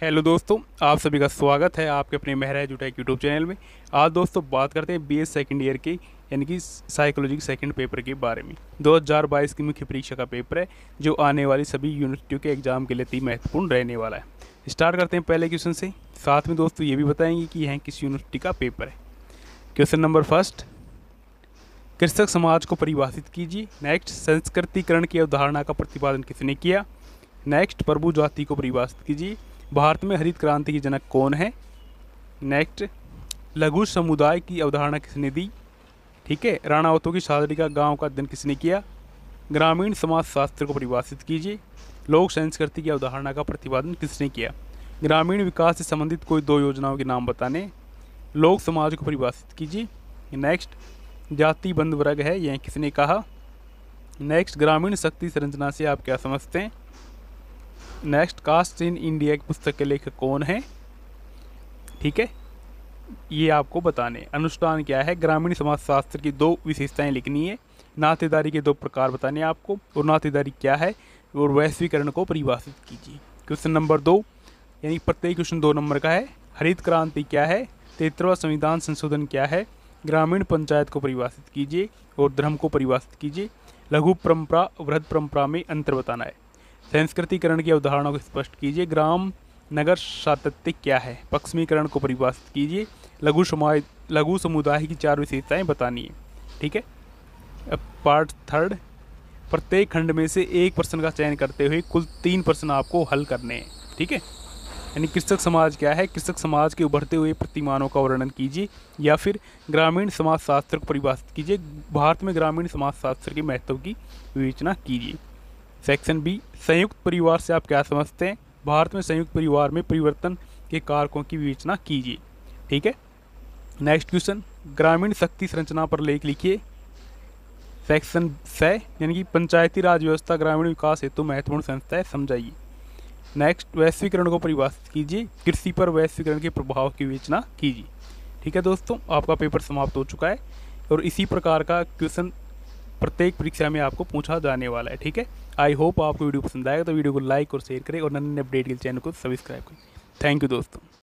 hello दोस्तों आप सभी का स्वागत है आपके अपने जुटा जुटैक यूट्यूब चैनल में आज दोस्तों बात करते हैं बीएस सेकंड ईयर के यानी कि साइकोलॉजी के सेकंड पेपर के बारे में 2022 की मुख्य परीक्षा का पेपर है जो आने वाली सभी यूनिवर्सिटियों के एग्जाम के लिए अति महत्वपूर्ण रहने वाला है स्टार्ट करते हैं पहले क्वेश्चन से साथ में दोस्तों ये भी बताएंगे कि यह किस यूनिवर्सिटी का पेपर है क्वेश्चन नंबर फर्स्ट कृषक समाज को परिभाषित कीजिए नेक्स्ट संस्कृतिकरण की अवधारणा का प्रतिपादन किसने किया नेक्स्ट प्रभु जाति को परिभाषित कीजिए भारत में हरित क्रांति के जनक कौन है नेक्स्ट लघु समुदाय की अवधारणा किसने दी ठीक है राणावतों की शादी का गांव का अध्ययन किसने किया ग्रामीण समाज शास्त्र को परिभाषित कीजिए लोक संस्कृति की अवधारणा का प्रतिपादन किसने किया ग्रामीण विकास से संबंधित कोई दो योजनाओं के नाम बताने लोक समाज को परिभाषित कीजिए नेक्स्ट जाति बंद वर्ग है यह किसने कहा नेक्स्ट ग्रामीण शक्ति संरचना से आप क्या समझते हैं नेक्स्ट कास्ट इन इंडिया की पुस्तक के लेखक कौन है ठीक है ये आपको बताने अनुष्ठान क्या है ग्रामीण समाज शास्त्र की दो विशेषताएं लिखनी है नातेदारी के दो प्रकार बताने आपको और नातेदारी क्या है और वैश्वीकरण को परिभाषित कीजिए क्वेश्चन नंबर दो यानी प्रत्येक क्वेश्चन दो नंबर का है हरित क्रांति क्या है तेतरवा संविधान संशोधन क्या है ग्रामीण पंचायत को परिभाषित कीजिए और धर्म को परिभाषित कीजिए लघु परंपरा वृहद परंपरा में अंतर बताना है संस्कृतिकरण की अवधारणा को स्पष्ट कीजिए ग्राम नगर सातत्य क्या है पक्षमीकरण को परिभाषित कीजिए लघु समाज लघु समुदाय की चार विशेषताएं बतानी है ठीक है अब पार्ट थर्ड प्रत्येक खंड में से एक प्रश्न का चयन करते हुए कुल तीन प्रश्न आपको हल करने हैं ठीक है यानी कृषक समाज क्या है कृषक समाज के उभरते हुए प्रतिमानों का वर्णन कीजिए या फिर ग्रामीण समाज शास्त्र को परिभाषित कीजिए भारत में ग्रामीण समाज शास्त्र के महत्व की विवेचना कीजिए सेक्शन बी संयुक्त परिवार से आप क्या समझते हैं भारत में संयुक्त परिवार में परिवर्तन के कारकों की विवेचना कीजिए ठीक है नेक्स्ट क्वेश्चन ग्रामीण शक्ति संरचना पर लेख लिखिए सेक्शन स यानी कि पंचायती राज व्यवस्था ग्रामीण विकास हेतु महत्वपूर्ण संस्था है समझाइए नेक्स्ट वैश्वीकरण को परिभाषित कीजिए कृषि पर वैश्वीकरण के प्रभाव की विवेचना कीजिए ठीक है दोस्तों आपका पेपर समाप्त हो चुका है और इसी प्रकार का क्वेश्चन प्रत्येक परीक्षा में आपको पूछा जाने वाला है ठीक है आई होप आपको वीडियो पसंद आएगा तो वीडियो को लाइक और शेयर करें और नए अपडेट के चैनल को सब्सक्राइब करें थैंक यू दोस्तों